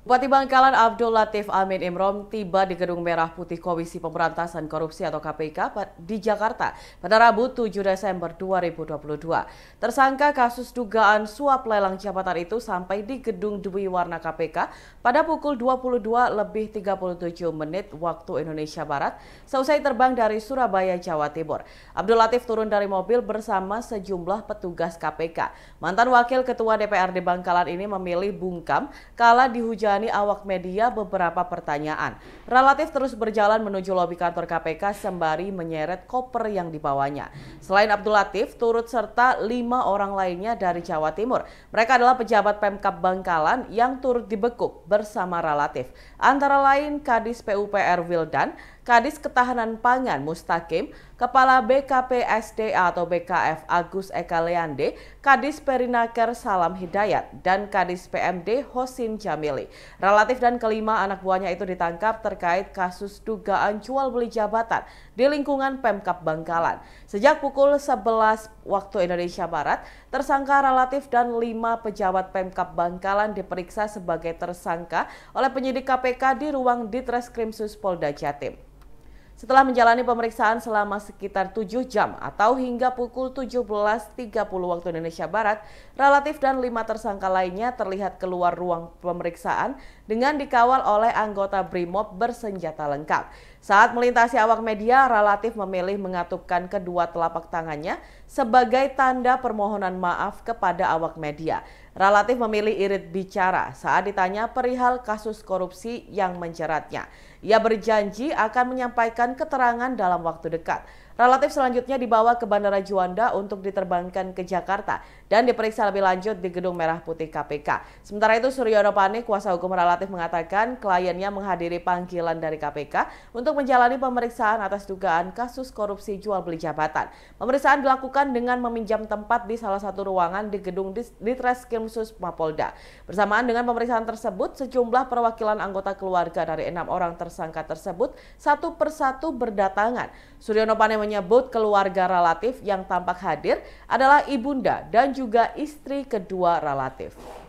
Bupati Bangkalan Abdul Latif Amin Imrom tiba di Gedung Merah Putih Komisi Pemberantasan Korupsi atau KPK di Jakarta pada Rabu 7 Desember 2022. Tersangka kasus dugaan suap lelang jabatan itu sampai di Gedung Dwi Warna KPK pada pukul 22 lebih 37 menit waktu Indonesia Barat seusai terbang dari Surabaya, Jawa Timur. Abdul Latif turun dari mobil bersama sejumlah petugas KPK. Mantan Wakil Ketua DPRD Bangkalan ini memilih bungkam kala dihujat menjani awak media beberapa pertanyaan. Relatif terus berjalan menuju lobi kantor KPK sembari menyeret koper yang dibawanya. Selain Abdul Latif, turut serta lima orang lainnya dari Jawa Timur. Mereka adalah pejabat Pemkap Bangkalan yang turut dibekuk bersama relatif. Antara lain Kadis PUPR Wildan, Kadis Ketahanan Pangan Mustakim, Kepala BKPSDA atau BKF Agus Eka Leande, Kadis Perinaker Salam Hidayat, dan Kadis PMD Hosin Jamili. Relatif dan kelima anak buahnya itu ditangkap terkait kasus dugaan jual beli jabatan di lingkungan Pemkap Bangkalan. Sejak pukul 11 waktu Indonesia Barat, tersangka relatif dan lima pejabat Pemkap Bangkalan diperiksa sebagai tersangka oleh penyidik KPK di ruang Ditreskrimsus Polda Jatim. Setelah menjalani pemeriksaan selama sekitar 7 jam atau hingga pukul 17.30 waktu Indonesia Barat, relatif dan lima tersangka lainnya terlihat keluar ruang pemeriksaan dengan dikawal oleh anggota BRIMOB bersenjata lengkap. Saat melintasi awak media, relatif memilih mengatupkan kedua telapak tangannya sebagai tanda permohonan maaf kepada awak media relatif memilih irit bicara saat ditanya perihal kasus korupsi yang menjeratnya. Ia berjanji akan menyampaikan keterangan dalam waktu dekat. Relatif selanjutnya dibawa ke Bandara Juanda untuk diterbangkan ke Jakarta dan diperiksa lebih lanjut di Gedung Merah Putih KPK. Sementara itu Suryono Panik, kuasa hukum relatif mengatakan kliennya menghadiri panggilan dari KPK untuk menjalani pemeriksaan atas dugaan kasus korupsi jual beli jabatan. Pemeriksaan dilakukan dengan meminjam tempat di salah satu ruangan di Gedung Ditreskrim Mapolda. Bersamaan dengan pemeriksaan tersebut, sejumlah perwakilan anggota keluarga dari enam orang tersangka tersebut satu persatu berdatangan. Suryono Panik menyebut keluarga relatif yang tampak hadir adalah ibunda dan juga istri kedua relatif.